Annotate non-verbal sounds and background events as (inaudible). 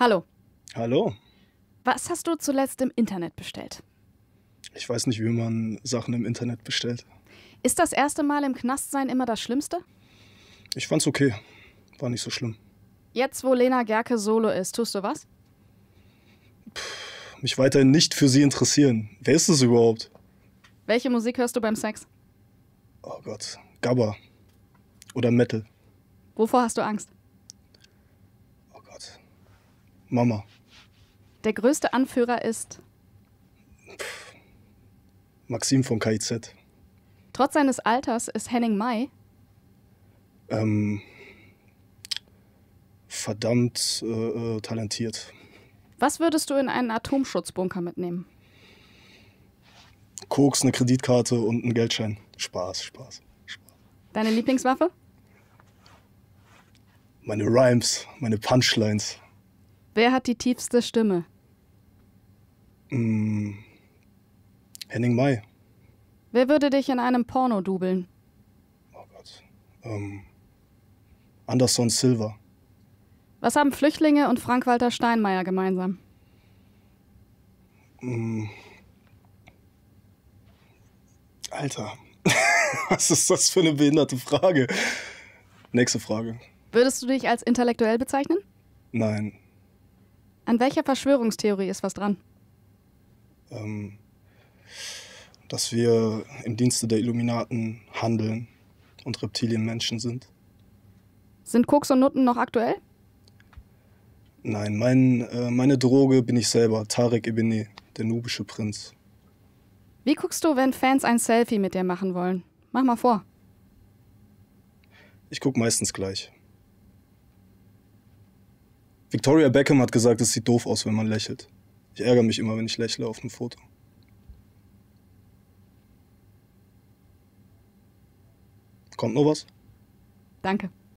Hallo. Hallo. Was hast du zuletzt im Internet bestellt? Ich weiß nicht, wie man Sachen im Internet bestellt. Ist das erste Mal im Knast sein immer das Schlimmste? Ich fand's okay. War nicht so schlimm. Jetzt, wo Lena Gerke solo ist, tust du was? Puh, mich weiterhin nicht für sie interessieren. Wer ist es überhaupt? Welche Musik hörst du beim Sex? Oh Gott, Gabba. Oder Metal. Wovor hast du Angst? Oh Gott. Mama. Der größte Anführer ist? Pff, Maxim von KIZ. Trotz seines Alters ist Henning May? Ähm, verdammt äh, äh, talentiert. Was würdest du in einen Atomschutzbunker mitnehmen? Koks, eine Kreditkarte und einen Geldschein. Spaß, Spaß, Spaß. Deine Lieblingswaffe? meine Rhymes, meine Punchlines. Wer hat die tiefste Stimme? Hm, Henning May. Wer würde dich in einem Porno dubeln? Oh Gott. Ähm, Anderson Silver. Was haben Flüchtlinge und Frank-Walter Steinmeier gemeinsam? Hm. Alter, (laughs) was ist das für eine behinderte Frage? Nächste Frage. Würdest du dich als intellektuell bezeichnen? Nein. An welcher Verschwörungstheorie ist was dran? Ähm, dass wir im Dienste der Illuminaten handeln und Reptilienmenschen sind. Sind Koks und Nutten noch aktuell? Nein, mein, äh, meine Droge bin ich selber, Tarek Ebene, der nubische Prinz. Wie guckst du, wenn Fans ein Selfie mit dir machen wollen? Mach mal vor. Ich guck meistens gleich. Victoria Beckham hat gesagt, es sieht doof aus, wenn man lächelt. Ich ärgere mich immer, wenn ich lächle auf dem Foto. Kommt noch was? Danke.